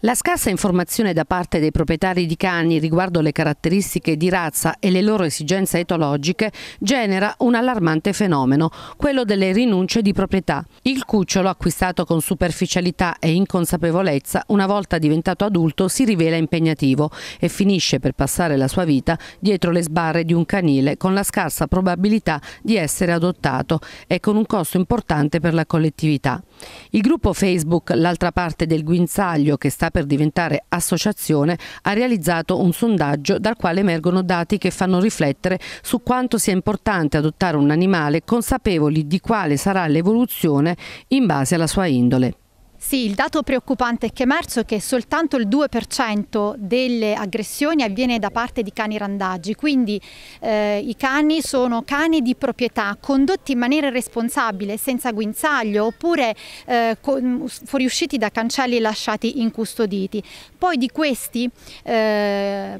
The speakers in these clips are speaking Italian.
La scarsa informazione da parte dei proprietari di cani riguardo le caratteristiche di razza e le loro esigenze etologiche genera un allarmante fenomeno, quello delle rinunce di proprietà. Il cucciolo acquistato con superficialità e inconsapevolezza, una volta diventato adulto, si rivela impegnativo e finisce per passare la sua vita dietro le sbarre di un canile con la scarsa probabilità di essere adottato e con un costo importante per la collettività. Il gruppo Facebook L'altra parte del guinzaglio che sta sta per diventare associazione, ha realizzato un sondaggio dal quale emergono dati che fanno riflettere su quanto sia importante adottare un animale consapevoli di quale sarà l'evoluzione in base alla sua indole. Sì, il dato preoccupante che è emerso è che soltanto il 2% delle aggressioni avviene da parte di cani randaggi, quindi eh, i cani sono cani di proprietà condotti in maniera responsabile, senza guinzaglio oppure eh, fuoriusciti da cancelli lasciati incustoditi. Poi di questi eh,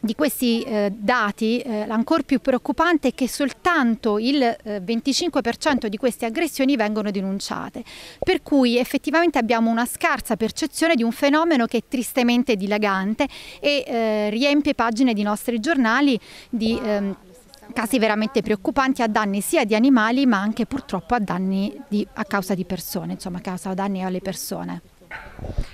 di questi eh, dati, eh, ancora più preoccupante è che soltanto il eh, 25% di queste aggressioni vengono denunciate, per cui effettivamente abbiamo una scarsa percezione di un fenomeno che è tristemente dilagante e eh, riempie pagine di nostri giornali di ehm, casi veramente preoccupanti a danni sia di animali ma anche purtroppo a danni di, a causa di persone, insomma a causa di danni alle persone.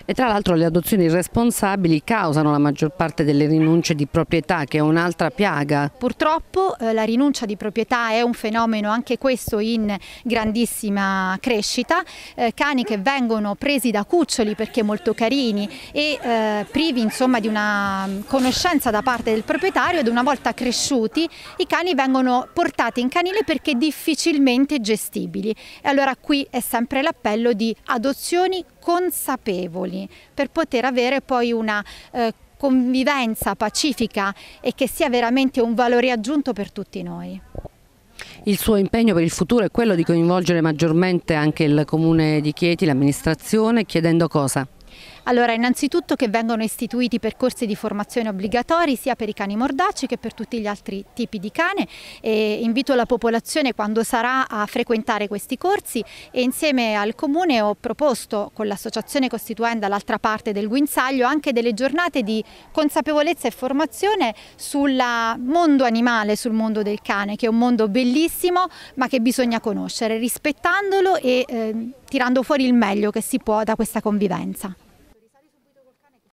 E tra l'altro le adozioni irresponsabili causano la maggior parte delle rinunce di proprietà, che è un'altra piaga. Purtroppo eh, la rinuncia di proprietà è un fenomeno anche questo in grandissima crescita. Eh, cani che vengono presi da cuccioli perché molto carini e eh, privi insomma, di una conoscenza da parte del proprietario ed una volta cresciuti i cani vengono portati in canile perché difficilmente gestibili. E allora qui è sempre l'appello di adozioni consapevoli comuni per poter avere poi una eh, convivenza pacifica e che sia veramente un valore aggiunto per tutti noi. Il suo impegno per il futuro è quello di coinvolgere maggiormente anche il comune di Chieti, l'amministrazione, chiedendo cosa? Allora, innanzitutto che vengono istituiti percorsi di formazione obbligatori sia per i cani mordaci che per tutti gli altri tipi di cane e invito la popolazione quando sarà a frequentare questi corsi e insieme al Comune ho proposto con l'associazione costituenda l'altra parte del guinzaglio anche delle giornate di consapevolezza e formazione sul mondo animale, sul mondo del cane, che è un mondo bellissimo ma che bisogna conoscere, rispettandolo e eh, tirando fuori il meglio che si può da questa convivenza.